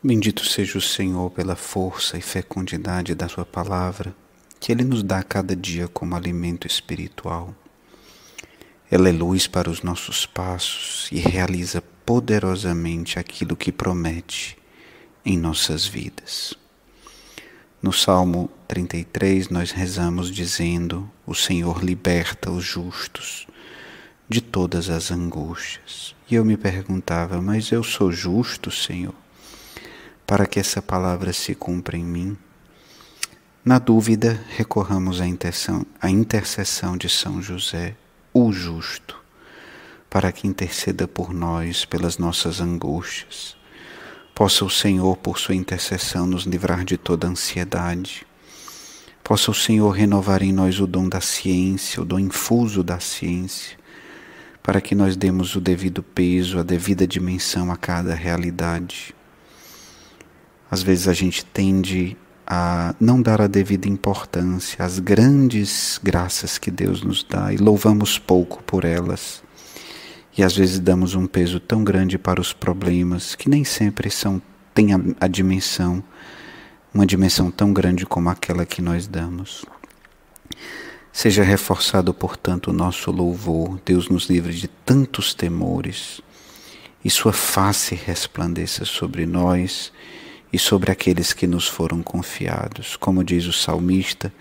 Bendito seja o Senhor pela força e fecundidade da Sua palavra, que Ele nos dá cada dia como alimento espiritual. Ela é luz para os nossos passos e realiza poderosamente aquilo que promete em nossas vidas. No Salmo 33, nós rezamos dizendo: O Senhor liberta os justos de todas as angústias. E eu me perguntava, mas eu sou justo, Senhor? para que essa palavra se cumpra em mim. Na dúvida, recorramos à intercessão, à intercessão de São José, o justo, para que interceda por nós pelas nossas angústias. Possa o Senhor, por sua intercessão, nos livrar de toda ansiedade. Possa o Senhor renovar em nós o dom da ciência, o dom infuso da ciência, para que nós demos o devido peso, a devida dimensão a cada realidade. Às vezes a gente tende a não dar a devida importância às grandes graças que Deus nos dá e louvamos pouco por elas. E às vezes damos um peso tão grande para os problemas que nem sempre são têm a, a dimensão uma dimensão tão grande como aquela que nós damos. Seja reforçado, portanto, o nosso louvor, Deus nos livre de tantos temores, e Sua face resplandeça sobre nós e sobre aqueles que nos foram confiados. Como diz o salmista,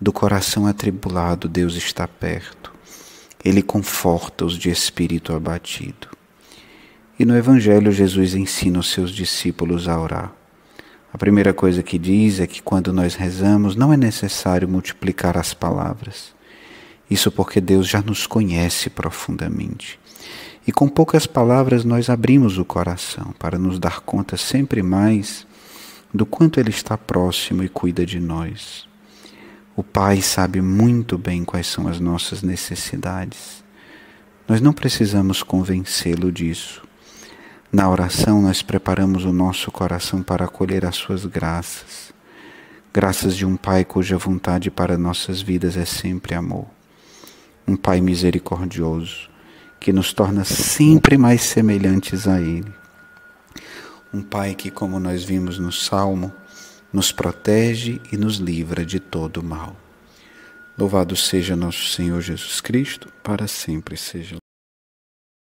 do coração atribulado Deus está perto. Ele conforta os de espírito abatido. E no Evangelho, Jesus ensina os seus discípulos a orar. A primeira coisa que diz é que quando nós rezamos, não é necessário multiplicar as palavras. Isso porque Deus já nos conhece profundamente. E com poucas palavras nós abrimos o coração para nos dar conta sempre mais do quanto Ele está próximo e cuida de nós. O Pai sabe muito bem quais são as nossas necessidades. Nós não precisamos convencê-lo disso. Na oração, nós preparamos o nosso coração para acolher as Suas graças. Graças de um Pai cuja vontade para nossas vidas é sempre amor. Um Pai misericordioso, que nos torna sempre mais semelhantes a Ele. Um Pai que, como nós vimos no Salmo, nos protege e nos livra de todo mal. Louvado seja nosso Senhor Jesus Cristo, para sempre seja.